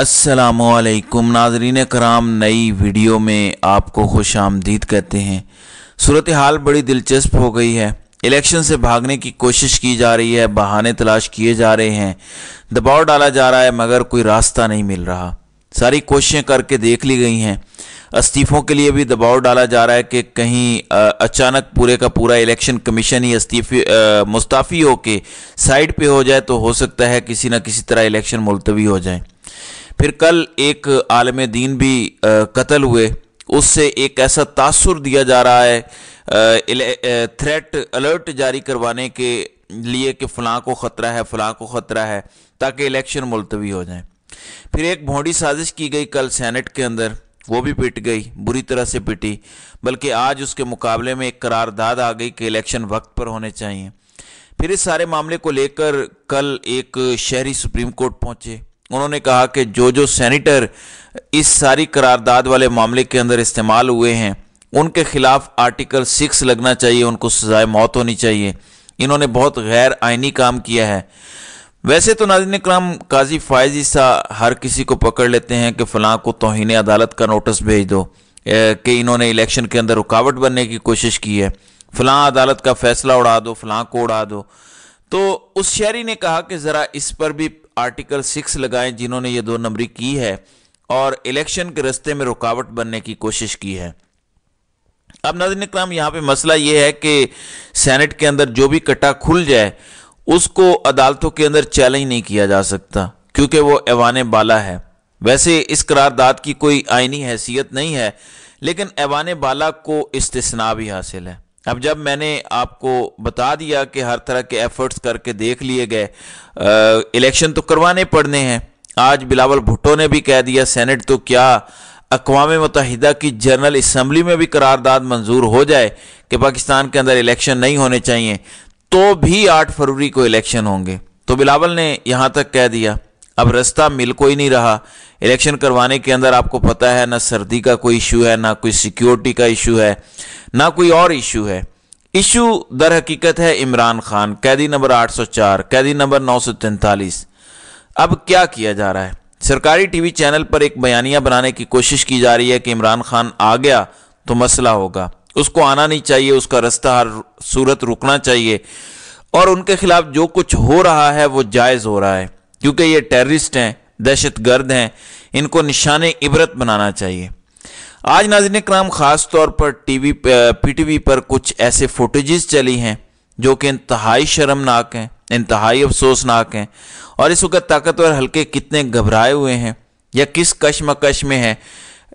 असलकुम नाजरीन कराम नई वीडियो में आपको खुश आमदीद कहते हैं सूरत हाल बड़ी दिलचस्प हो गई है इलेक्शन से भागने की कोशिश की जा रही है बहाने तलाश किए जा रहे हैं दबाव डाला जा रहा है मगर कोई रास्ता नहीं मिल रहा सारी कोशिशें करके देख ली गई हैं इस्तीफ़ों के लिए भी दबाव डाला जा रहा है कि कहीं अचानक पूरे का पूरा इलेक्शन कमीशन ही इस्तीफे मुस्ताफ़ी होके साइड पे हो जाए तो हो सकता है किसी ना किसी तरह इलेक्शन मुलतवी हो जाए फिर कल एक आलम दीन भी कत्ल हुए उससे एक ऐसा तासर दिया जा रहा है थ्रेट अलर्ट जारी करवाने के लिए कि फ़लाँ को ख़तरा है फ़लाँ को ख़तरा है ताकि इलेक्शन मुलतवी हो जाए फिर एक भोंडी साजिश की गई कल सेनेट के अंदर वो भी पिट गई बुरी तरह से पिटी बल्कि आज उसके मुकाबले में एक करारदाद आ गई कि इलेक्शन वक्त पर होने चाहिए फिर इस सारे मामले को लेकर कल एक शहरी सुप्रीम कोर्ट पहुँचे उन्होंने कहा कि जो जो सैनिटर इस सारी करारदाद वाले मामले के अंदर इस्तेमाल हुए हैं उनके खिलाफ आर्टिकल सिक्स लगना चाहिए उनको सजाए मौत होनी चाहिए इन्होंने बहुत गैर आइनी काम किया है वैसे तो नाजिन कराम काजी फायज ईसा हर किसी को पकड़ लेते हैं कि फलां को तोहन अदालत का नोटिस भेज दो कि इन्होंने इलेक्शन के अंदर रुकावट बनने की कोशिश की है फलां अदालत का फैसला उड़ा दो फलां को उड़ा दो तो उस शहरी ने कहा कि ज़रा इस पर भी आर्टिकल सिक्स लगाएं जिन्होंने ये दो नंबरी की है और इलेक्शन के रस्ते में रुकावट बनने की कोशिश की है अब नाजन कराम यहाँ पे मसला ये है कि सेनेट के अंदर जो भी कटा खुल जाए उसको अदालतों के अंदर चैलेंज नहीं किया जा सकता क्योंकि वो ऐवान बाला है वैसे इस करारदाद की कोई आइनी हैसियत नहीं है लेकिन ऐवान बाला को इस्तना भी हासिल है अब जब मैंने आपको बता दिया कि हर तरह के एफर्ट्स करके देख लिए गए इलेक्शन तो करवाने पड़ने हैं आज बिलावल भुट्टो ने भी कह दिया सेनेट तो क्या अकवा मुतहदा की जनरल इसम्बली में भी करारदाद मंजूर हो जाए कि पाकिस्तान के अंदर इलेक्शन नहीं होने चाहिए तो भी आठ फरवरी को इलेक्शन होंगे तो बिलावल ने यहाँ तक कह दिया अब रास्ता मिल कोई नहीं रहा इलेक्शन करवाने के अंदर आपको पता है ना सर्दी का कोई इशू है ना कोई सिक्योरिटी का इशू है ना कोई और इशू है इशू दर हकीकत है इमरान खान कैदी नंबर 804 कैदी नंबर 943 अब क्या किया जा रहा है सरकारी टीवी चैनल पर एक बयानिया बनाने की कोशिश की जा रही है कि इमरान खान आ गया तो मसला होगा उसको आना नहीं चाहिए उसका रास्ता हर सूरत रुकना चाहिए और उनके खिलाफ जो कुछ हो रहा है वो जायज़ हो रहा है क्योंकि ये टेररिस्ट हैं दहशत गर्द हैं इनको निशान इबरत बनाना चाहिए आज नाजिन कराम ख़ास तौर पर टीवी पीटीवी पर कुछ ऐसे फोटेजेस चली हैं जो कि इंतहाई शर्मनाक हैं इंतहाई अफसोसनाक हैं और इस वक्त ताकतवर हल्के कितने घबराए हुए हैं या किस कशमकश में हैं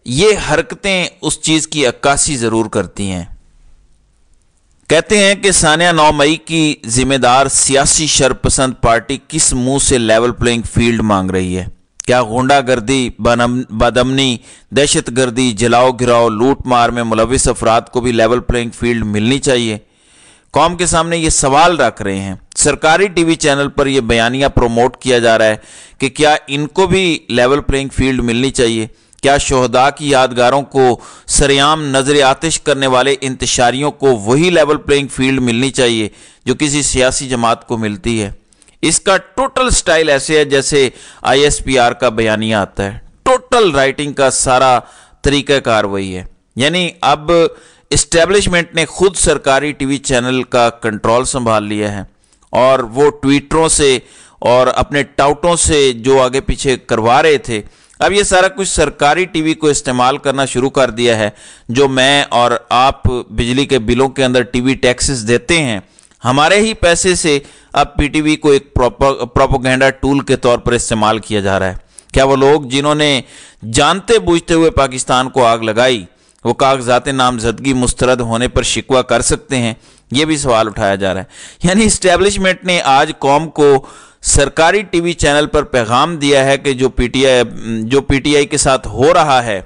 ये हरकतें उस चीज़ की अक्कासी ज़रूर करती हैं कहते हैं कि सानिया नौ मई की जिम्मेदार सियासी शरपसंद पार्टी किस मुंह से लेवल प्लेइंग फील्ड मांग रही है क्या गुंडागर्दी बदमनी दहशत गर्दी जलाओ गिराओ लूट मार में मुलविस अफराद को भी लेवल प्लेइंग फील्ड मिलनी चाहिए कौम के सामने ये सवाल रख रहे हैं सरकारी टीवी चैनल पर यह बयानिया प्रोमोट किया जा रहा है कि क्या इनको भी लेवल प्लेइंग फील्ड मिलनी चाहिए क्या शहदा की यादगारों को सरेआम नजर आतिश करने वाले इंतशारियों को वही लेवल प्लेइंग फील्ड मिलनी चाहिए जो किसी सियासी जमात को मिलती है इसका टोटल स्टाइल ऐसे है जैसे आईएसपीआर का बयानिया आता है टोटल राइटिंग का सारा तरीकाकार वही है यानी अब इस्टेब्लिशमेंट ने खुद सरकारी टीवी चैनल का कंट्रोल संभाल लिया है और वो ट्विटरों से और अपने टाउटों से जो आगे पीछे करवा रहे थे अब ये सारा कुछ सरकारी टीवी को इस्तेमाल करना शुरू कर दिया है जो मैं और आप बिजली के बिलों के अंदर टीवी टैक्सेस देते हैं हमारे ही पैसे से अब पीटीवी को एक प्रोपोगेंडा टूल के तौर पर इस्तेमाल किया जा रहा है क्या वो लोग जिन्होंने जानते बूझते हुए पाकिस्तान को आग लगाई वो कागजात नामजदगी मुस्तरद होने पर शिकवा कर सकते हैं ये भी सवाल उठाया जा रहा है यानी इस्टेब्लिशमेंट ने आज कौम को सरकारी टीवी चैनल पर पैगाम दिया है कि जो पीटीआई जो पीटीआई के साथ हो रहा है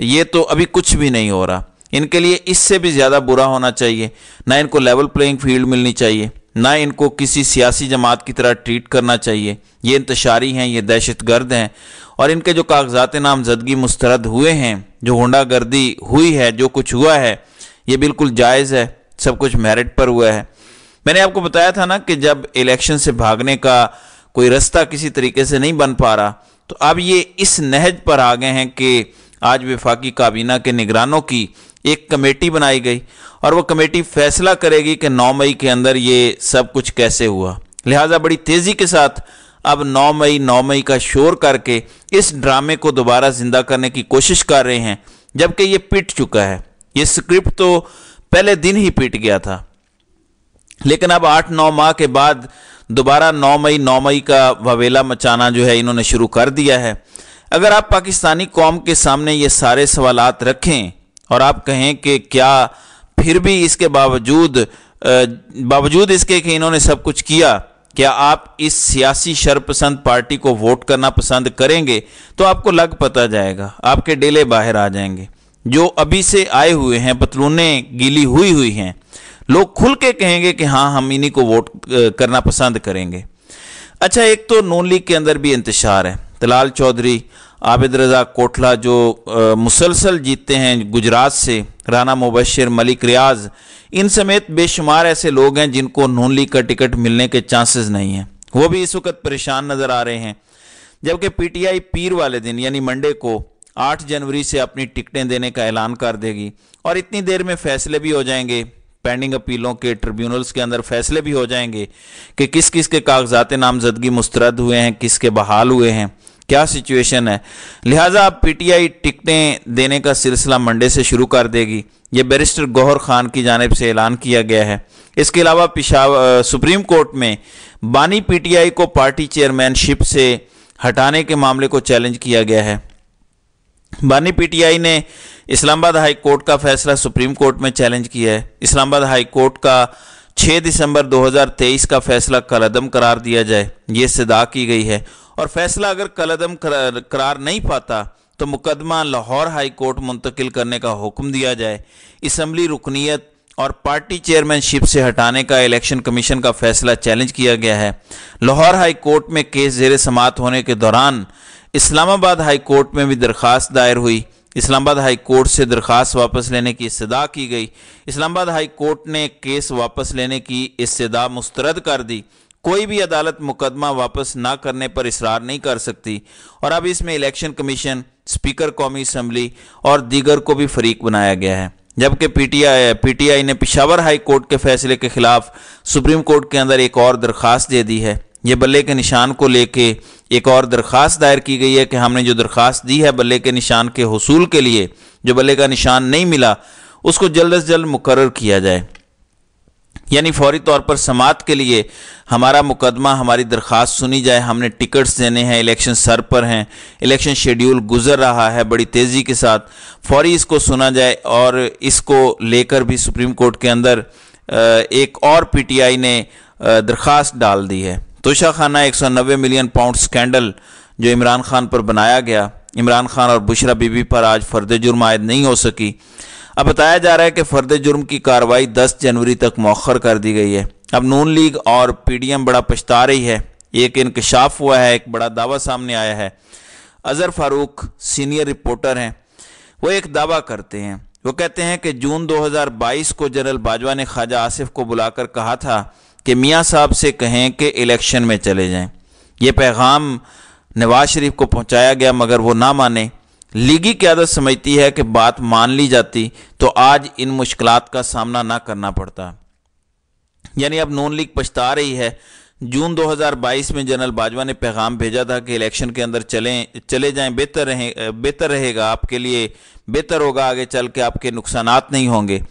ये तो अभी कुछ भी नहीं हो रहा इनके लिए इससे भी ज़्यादा बुरा होना चाहिए ना इनको लेवल प्लेइंग फील्ड मिलनी चाहिए ना इनको किसी सियासी जमात की तरह ट्रीट करना चाहिए ये इंतशारी हैं ये दहशत गर्द हैं और इनके जो कागजात नामजदगी मुस्तरद हुए हैं जो गर्दी हुई है जो कुछ हुआ है ये बिल्कुल जायज़ है सब कुछ मेरिट पर हुआ है मैंने आपको बताया था ना कि जब इलेक्शन से भागने का कोई रास्ता किसी तरीके से नहीं बन पा रहा तो अब ये इस नहज पर आ गए हैं कि आज विफाकी काबीना के निगरानों की एक कमेटी बनाई गई और वो कमेटी फैसला करेगी कि 9 मई के अंदर ये सब कुछ कैसे हुआ लिहाजा बड़ी तेज़ी के साथ अब 9 मई 9 मई का शोर करके इस ड्रामे को दोबारा ज़िंदा करने की कोशिश कर रहे हैं जबकि ये पिट चुका है ये स्क्रिप्ट तो पहले दिन ही पिट गया था लेकिन अब आठ नौ माह के बाद दोबारा नौ मई नौ मई का ववेला मचाना जो है इन्होंने शुरू कर दिया है अगर आप पाकिस्तानी कौम के सामने ये सारे सवालत रखें और आप कहें कि क्या फिर भी इसके बावजूद बावजूद इसके कि इन्होंने सब कुछ किया क्या आप इस सियासी शरपसंद पार्टी को वोट करना पसंद करेंगे तो आपको लग पता जाएगा आपके डेले बाहर आ जाएंगे जो अभी से आए हुए हैं पतलूने गीली हुई हुई हैं लोग खुल के कहेंगे कि हाँ हम इन्हीं को वोट करना पसंद करेंगे अच्छा एक तो नून लीग के अंदर भी इंतजार है तलाल चौधरी आबिद रज़ा कोटला जो मुसलसल जीतते हैं गुजरात से राना मुबशर मलिक रियाज इन समेत बेशुमार ऐसे लोग हैं जिनको नून लीग का टिकट मिलने के चांसेस नहीं हैं वो भी इस वक्त परेशान नज़र आ रहे हैं जबकि पीटीआई पीर वाले दिन यानी मंडे को 8 जनवरी से अपनी टिकटें देने का ऐलान कर देगी और इतनी देर में फैसले भी हो जाएंगे पेंडिंग अपीलों के ट्रिब्यूनल्स के अंदर फैसले भी हो जाएंगे कि किस किस के कागजात नामजदगी मुस्तरद हुए हैं किसके बहाल हुए हैं क्या सिचुएशन है लिहाजा आप पीटीआई टिकटें देने का सिलसिला मंडे से शुरू कर देगी ये बैरिस्टर गौहर खान की जानब से ऐलान किया गया है इसके अलावा पिशाव सुप्रीम कोर्ट में बानी पीटीआई को पार्टी चेयरमैनशिप से हटाने के मामले को चैलेंज किया गया है बानी पीटीआई ने इस्लामाबाद हाई कोर्ट का फैसला सुप्रीम कोर्ट में चैलेंज किया है इस्लामाबाद हाई कोर्ट का 6 दिसंबर 2023 का फैसला कलदम करार दिया जाए ये सदा की गई है और फैसला अगर कलदम करार नहीं पाता तो मुकदमा लाहौर हाई कोर्ट मुंतकिल करने का हुक्म दिया जाए इसम्बली रुकनीत और पार्टी चेयरमैनशिप से हटाने का इलेक्शन कमीशन का फैसला चैलेंज किया गया है लाहौर हाई कोर्ट में केस जेर समात होने के दौरान इस्लामाबाद हाई कोर्ट में भी दरख्वास्त दायर हुई इस्लामाबाद हाई कोर्ट से दरख्वास्त वापस लेने की इस्तः की गई इस्लामाबाद हाई कोर्ट ने केस वापस लेने की इस्तः मुस्तरद कर दी कोई भी अदालत मुकदमा वापस ना करने पर इसरार नहीं कर सकती और अब इसमें इलेक्शन कमीशन स्पीकर कौमी असम्बली और दीगर को भी फरीक बनाया गया है जबकि पीटीआई पीटीआई ने पिशावर हाई कोर्ट के फैसले के खिलाफ सुप्रीम कोर्ट के अंदर एक और दरख्वास्त दे दी है ये बल्ले के निशान को लेके एक और दरख्वास्त दायर की गई है कि हमने जो दरख्वास्त दी है बल्ले के निशान के हसूल के लिए जो बल्ले का निशान नहीं मिला उसको जल्द अज जल्द मुकर किया जाए यानी फौरी तौर पर समात के लिए हमारा मुकदमा हमारी दरख्वास्त सुनी जाए हमने टिकट्स देने हैं इलेक्शन सर पर हैं इलेक्शन शेड्यूल गुजर रहा है बड़ी तेज़ी के साथ फौरी इसको सुना जाए और इसको लेकर भी सुप्रीम कोर्ट के अंदर एक और पीटीआई ने दरख्वास्त डाल दी है तोशा खाना एक मिलियन पाउंड स्कैंडल जो इमरान खान पर बनाया गया इमरान खान और बुशरा बीबी पर आज फर्द जुर्म आयद नहीं हो सकी अब बताया जा रहा है कि फर्द जुर्म की कार्रवाई 10 जनवरी तक मौखर कर दी गई है अब नून लीग और पीडीएम बड़ा पछता रही है एक इंकशाफ हुआ है एक बड़ा दावा सामने आया है अजहर फारूक सीनियर रिपोर्टर हैं वो एक दावा करते हैं वो कहते हैं कि जून 2022 को जनरल बाजवा ने ख्वाजा आसिफ को बुलाकर कहा था कि मियाँ साहब से कहें कि इलेक्शन में चले जाएँ ये पैगाम नवाज शरीफ को पहुँचाया गया मगर वो ना माने लीगी क्यादत समझती है कि बात मान ली जाती तो आज इन मुश्किल का सामना ना करना पड़ता यानी अब नून लीग पछता रही है जून 2022 में जनरल बाजवा ने पैगाम भेजा था कि इलेक्शन के अंदर चलें चले जाएं बेहतर रहें बेहतर रहेगा आपके लिए बेहतर होगा आगे चल के आपके नुकसान नहीं होंगे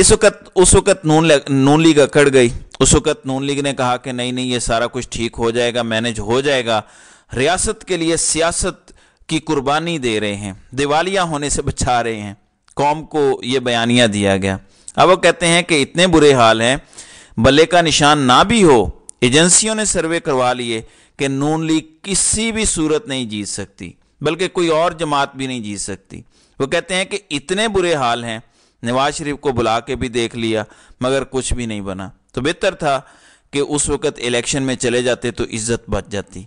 इस वक्त उस वक्त नून नून लीग अकड़ गई उस वक्त नून लीग ने कहा कि नहीं नहीं ये सारा कुछ ठीक हो जाएगा मैनेज हो जाएगा रियासत के लिए सियासत की कुर्बानी दे रहे हैं दिवालिया होने से बचा रहे हैं कौम को ये बयानिया दिया गया अब वो कहते हैं कि इतने बुरे हाल हैं बल्ले का निशान ना भी हो एजेंसियों ने सर्वे करवा लिए कि नून लीग किसी भी सूरत नहीं जीत सकती बल्कि कोई और जमात भी नहीं जीत सकती वो कहते हैं कि इतने बुरे हाल हैं नवाज शरीफ को बुला के भी देख लिया मगर कुछ भी नहीं बना तो बेहतर था कि उस वक़्त इलेक्शन में चले जाते तो इज्जत बच जाती